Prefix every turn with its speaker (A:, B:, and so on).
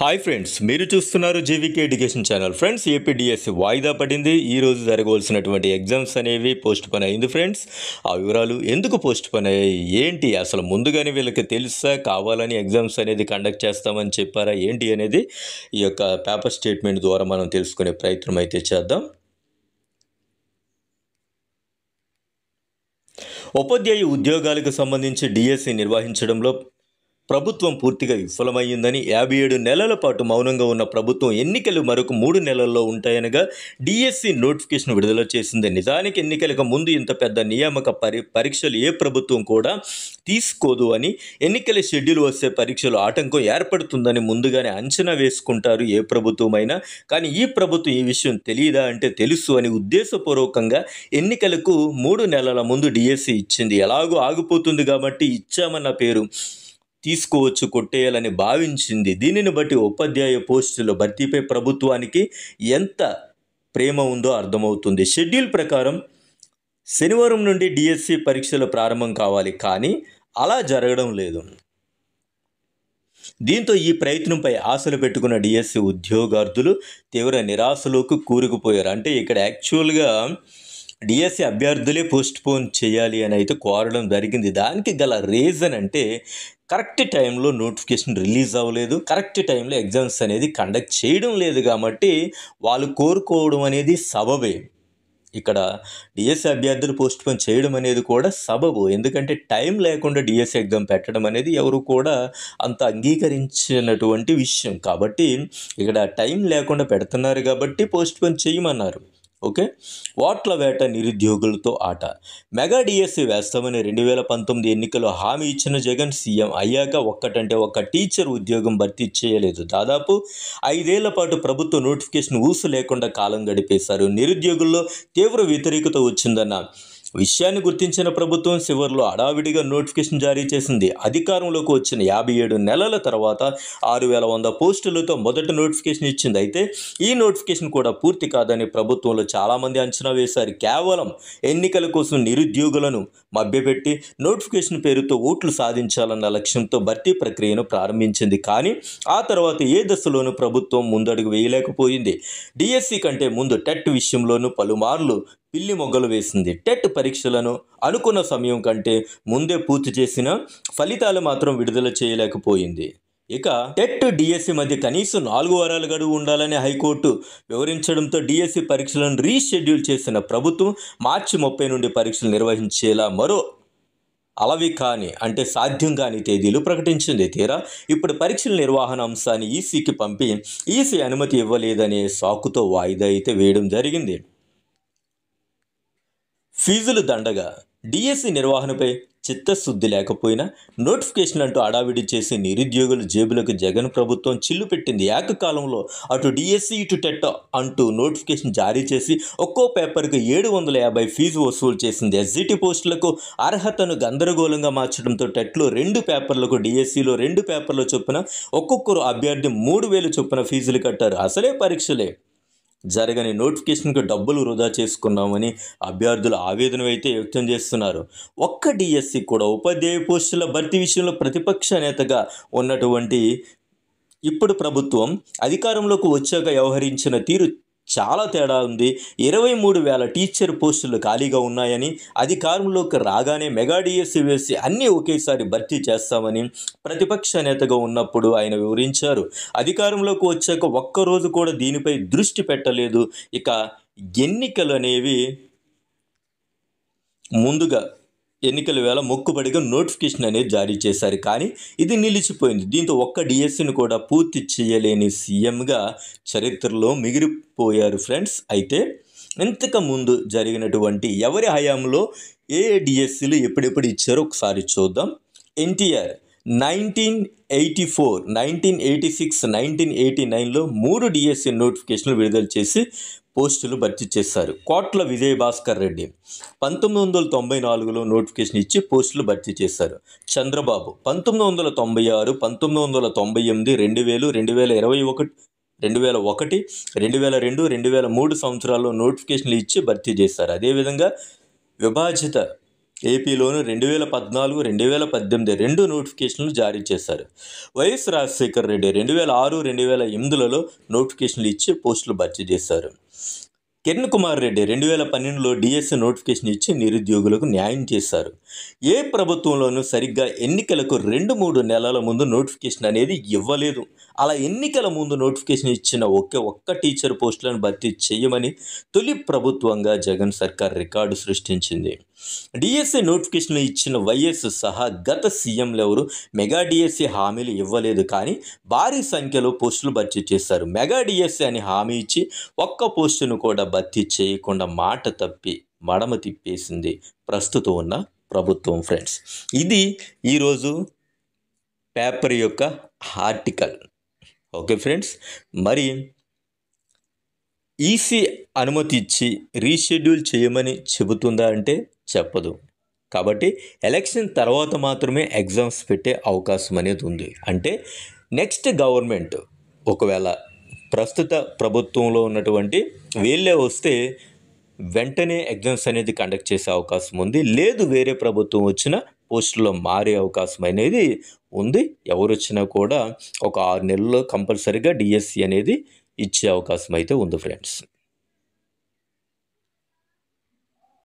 A: hi friends మీరు చూస్తున్నారు GVK education channel friends APDSC వాయిదా పడింది ఈరోజు జరగవలసినటువంటి ఎగ్జామ్స్ అనేవి పోస్ట్ పని అయింది ఫ్రెండ్స్ ఆ వివరాలు ఎందుకు పోస్ట్ పని అయ్యాయి ఏంటి అసలు ముందుగానే వీళ్ళకి తెలుసా కావాలని ఎగ్జామ్స్ అనేది కండక్ట్ చేస్తామని చెప్పారా ఏంటి అనేది ఈ యొక్క పేపర్ స్టేట్మెంట్ ద్వారా మనం తెలుసుకునే ప్రయత్నం అయితే చేద్దాం ఉపాధ్యాయ ఉద్యోగాలకు సంబంధించి డిఎస్సి e నిర్వహించడంలో ప్రభుత్వం పూర్తిగా విఫలమయ్యిందని యాభై ఏడు నెలల పాటు మౌనంగా ఉన్న ప్రభుత్వం ఎన్నికలు మరొక మూడు నెలల్లో ఉంటాయనగా డిఎస్సి నోటిఫికేషన్ విడుదల చేసింది నిజానికి ఎన్నికలకు ముందు ఇంత పెద్ద నియామక పరి పరీక్షలు ఏ ప్రభుత్వం కూడా తీసుకోదు అని ఎన్నికల షెడ్యూల్ వస్తే పరీక్షలు ఆటంకం ఏర్పడుతుందని ముందుగానే అంచనా వేసుకుంటారు ఏ ప్రభుత్వమైనా కానీ ఈ ప్రభుత్వం ఈ విషయం తెలియదా అంటే తెలుసు అని ఉద్దేశపూర్వకంగా ఎన్నికలకు మూడు నెలల ముందు డిఎస్సి ఇచ్చింది ఎలాగో ఆగిపోతుంది కాబట్టి ఇచ్చామన్న పేరు తీసుకోవచ్చు కొట్టేయాలని భావించింది దీనిని బట్టి ఉపాధ్యాయ పోస్టుల భర్తీపై ప్రభుత్వానికి ఎంత ప్రేమ ఉందో అర్థమవుతుంది షెడ్యూల్ ప్రకారం శనివారం నుండి డిఎస్సి పరీక్షలు ప్రారంభం కావాలి కానీ అలా జరగడం లేదు దీంతో ఈ ప్రయత్నంపై ఆశలు పెట్టుకున్న డిఎస్సి ఉద్యోగార్థులు తీవ్ర నిరాశలోకి కూరుకుపోయారు అంటే ఇక్కడ యాక్చువల్గా డిఎస్సి అభ్యర్థులే పోస్ట్పోన్ చేయాలి అని అయితే కోరడం జరిగింది దానికి గల రీజన్ అంటే కరెక్ట్ టైంలో నోటిఫికేషన్ రిలీజ్ అవ్వలేదు కరెక్ట్ టైంలో ఎగ్జామ్స్ అనేది కండక్ట్ చేయడం లేదు కాబట్టి వాళ్ళు కోరుకోవడం అనేది సబబే ఇక్కడ డిఎస్సి అభ్యర్థులు పోస్ట్పోన్ చేయడం అనేది కూడా సబబు ఎందుకంటే టైం లేకుండా డిఎస్సి ఎగ్జామ్ పెట్టడం అనేది ఎవరు కూడా అంత అంగీకరించినటువంటి విషయం కాబట్టి ఇక్కడ టైం లేకుండా పెడుతున్నారు కాబట్టి పోస్ట్పోన్ చేయమన్నారు ఓకే ఓట్ల వేట నిరుద్యోగులతో ఆట మెగా డిఎస్సి వేస్తామని రెండు వేల పంతొమ్మిది ఎన్నికల్లో హామీ ఇచ్చిన జగన్ సీఎం అయ్యాక ఒక్కటంటే ఒక్క టీచర్ ఉద్యోగం భర్తీ చేయలేదు దాదాపు ఐదేళ్ల పాటు ప్రభుత్వ నోటిఫికేషన్ ఊసు లేకుండా కాలం గడిపేశారు నిరుద్యోగుల్లో తీవ్ర వ్యతిరేకత వచ్చిందన్న విషయాన్ని గుర్తించిన ప్రభుత్వం చివరిలో అడావిడిగా నోటిఫికేషన్ జారీ చేసింది అధికారంలోకి వచ్చిన యాభై ఏడు నెలల తర్వాత ఆరు వేల వంద పోస్టులతో మొదటి నోటిఫికేషన్ ఇచ్చింది అయితే ఈ నోటిఫికేషన్ కూడా పూర్తి కాదని ప్రభుత్వంలో చాలామంది అంచనా వేశారు కేవలం ఎన్నికల కోసం నిరుద్యోగులను మభ్యపెట్టి నోటిఫికేషన్ పేరుతో ఓట్లు సాధించాలన్న లక్ష్యంతో భర్తీ ప్రక్రియను ప్రారంభించింది కానీ ఆ తర్వాత ఏ దశలోనూ ప్రభుత్వం ముందడుగు వేయలేకపోయింది డిఎస్సి కంటే ముందు టెట్ విషయంలోనూ పలుమార్లు పిల్లి మొగ్గలు వేసింది టెట్ పరీక్షలను అనుకున్న సమయం కంటే ముందే పూర్తి చేసిన ఫలితాలు మాత్రం విడుదల చేయలేకపోయింది ఇక టెట్ డిఎస్సి మధ్య కనీసం నాలుగు వారాల గడువు ఉండాలని హైకోర్టు వివరించడంతో డిఎస్సి పరీక్షలను రీషెడ్యూల్ చేసిన ప్రభుత్వం మార్చి ముప్పై నుండి పరీక్షలు నిర్వహించేలా మరో అలవి కాని అంటే సాధ్యం కాని తేదీలు ప్రకటించింది తీరా ఇప్పుడు పరీక్షల నిర్వహణ అంశాన్ని ఈసీకి పంపి ఈసీ అనుమతి ఇవ్వలేదనే సాకుతో వాయిదా అయితే వేయడం జరిగింది ఫీజులు దండగా డిఎస్సి నిర్వహణపై చిత్తశుద్ధి లేకపోయినా నోటిఫికేషన్ అంటూ అడావిడి చేసి నిరుద్యోగుల జేబులకు జగన్ ప్రభుత్వం చిల్లు పెట్టింది ఏకకాలంలో అటు డిఎస్సి ఇటు టెట్ అంటూ నోటిఫికేషన్ జారీ చేసి ఒక్కో పేపర్కు ఏడు వందల యాభై ఫీజు వసూలు చేసింది ఎస్జిటి పోస్టులకు అర్హతను గందరగోళంగా మార్చడంతో టెట్లో రెండు పేపర్లకు డిఎస్సిలో రెండు పేపర్లు చొప్పున ఒక్కొక్కరు అభ్యర్థి మూడు వేలు చొప్పున ఫీజులు కట్టారు అసలే పరీక్షలే జరగని నోటిఫికేషన్కు డబ్బులు వృధా చేసుకున్నామని అభ్యర్థులు ఆవేదన అయితే వ్యక్తం చేస్తున్నారు ఒక్క డిఎస్సి కూడా ఉపాధ్యాయ పోస్టుల భర్తీ విషయంలో ప్రతిపక్ష నేతగా ఉన్నటువంటి ఇప్పుడు ప్రభుత్వం అధికారంలోకి వచ్చాక వ్యవహరించిన తీరు చాలా తేడా ఉంది ఇరవై మూడు వేల టీచర్ పోస్టులు ఖాళీగా ఉన్నాయని అధికారంలోకి రాగానే మెగా డిఎస్సి వేసి అన్నీ ఒకేసారి భర్తీ చేస్తామని ప్రతిపక్ష నేతగా ఉన్నప్పుడు ఆయన వివరించారు అధికారంలోకి వచ్చాక ఒక్కరోజు కూడా దీనిపై దృష్టి పెట్టలేదు ఇక ఎన్నికలు అనేవి ముందుగా ఎన్నికల వేళ మొక్కుబడిగా నోటిఫికేషన్ అనేది జారీ చేశారు కానీ ఇది నిలిచిపోయింది దీంతో ఒక్క డిఎస్సిని కూడా పూర్తి చేయలేని సీఎంగా చరిత్రలో మిగిలిపోయారు ఫ్రెండ్స్ అయితే ఇంతకుముందు జరిగినటువంటి ఎవరి హయాంలో ఏ డిఎస్సీలు ఎప్పుడెప్పుడు ఇచ్చారో ఒకసారి చూద్దాం NTR nineteen eighty four nineteen eighty six nineteen eighty నైన్లో మూడు డిఎస్సీ నోటిఫికేషన్లు విడుదల చేసి పోస్టులు భర్తీ చేశారు కోట్ల విజయ భాస్కర్ రెడ్డి పంతొమ్మిది వందల తొంభై నాలుగులో నోటిఫికేషన్ ఇచ్చి పోస్టులు భర్తీ చేశారు చంద్రబాబు పంతొమ్మిది వందల తొంభై ఆరు పంతొమ్మిది వందల తొంభై ఎనిమిది రెండు వేలు రెండు వేల ఇరవై ఒకటి రెండు వేల ఒకటి రెండు వేల రెండు రెండు వేల మూడు సంవత్సరాల్లో నోటిఫికేషన్లు ఇచ్చి భర్తీ చేశారు అదేవిధంగా విభాజిత ఏపీలోను రెండు వేల పద్నాలుగు రెండు వేల పద్దెనిమిది రెండు నోటిఫికేషన్లు జారీ చేశారు వైఎస్ రాజశేఖర్ రెడ్డి రెండు వేల ఆరు రెండు వేల ఎనిమిదిలలో నోటిఫికేషన్లు ఇచ్చి పోస్టులు భర్తీ చేశారు కిరణ్ కుమార్ రెడ్డి రెండు వేల పన్నెండులో డిఎస్సి నోటిఫికేషన్ ఇచ్చి నిరుద్యోగులకు న్యాయం చేశారు ఏ ప్రభుత్వంలోనూ సరిగ్గా ఎన్నికలకు రెండు మూడు నెలల ముందు నోటిఫికేషన్ అనేది ఇవ్వలేదు అలా ఎన్నికల ముందు నోటిఫికేషన్ ఇచ్చిన ఒకే ఒక్క టీచర్ పోస్టులను భర్తీ చేయమని తొలి ప్రభుత్వంగా జగన్ సర్కార్ రికార్డు సృష్టించింది డిఎస్సి నోటిఫికేషన్ ఇచ్చిన వైఎస్ సహా గత సీఎంలు ఎవరు మెగా డిఎస్సి హామీలు ఇవ్వలేదు కానీ భారీ సంఖ్యలో పోస్టులు భర్తీ చేశారు మెగా డిఎస్సి అని హామీ ఇచ్చి ఒక్క పోస్టును కూడా భర్తీ చేయకుండా మాట తప్పి మడమ తిప్పేసింది ప్రస్తుతం ఉన్న ప్రభుత్వం ఫ్రెండ్స్ ఇది ఈరోజు పేపర్ యొక్క ఆర్టికల్ ఓకే ఫ్రెండ్స్ మరి ఈసీ అనుమతి ఇచ్చి రీషెడ్యూల్ చేయమని చెబుతుందా అంటే చెప్పదు కాబట్టి ఎలక్షన్ తర్వాత మాత్రమే ఎగ్జామ్స్ పెట్టే అవకాశం అనేది ఉంది అంటే నెక్స్ట్ గవర్నమెంట్ ఒకవేళ ప్రస్తుత ప్రభుత్వంలో ఉన్నటువంటి వీళ్ళే వస్తే వెంటనే ఎగ్జామ్స్ అనేది కండక్ట్ చేసే అవకాశం ఉంది లేదు వేరే ప్రభుత్వం వచ్చిన పోస్టులో మారే అవకాశం అనేది ఉంది ఎవరు వచ్చినా కూడా ఒక ఆరు నెలల్లో కంపల్సరీగా డిఎస్సి అనేది ఇచ్చే అవకాశం అయితే ఉంది ఫ్రెండ్స్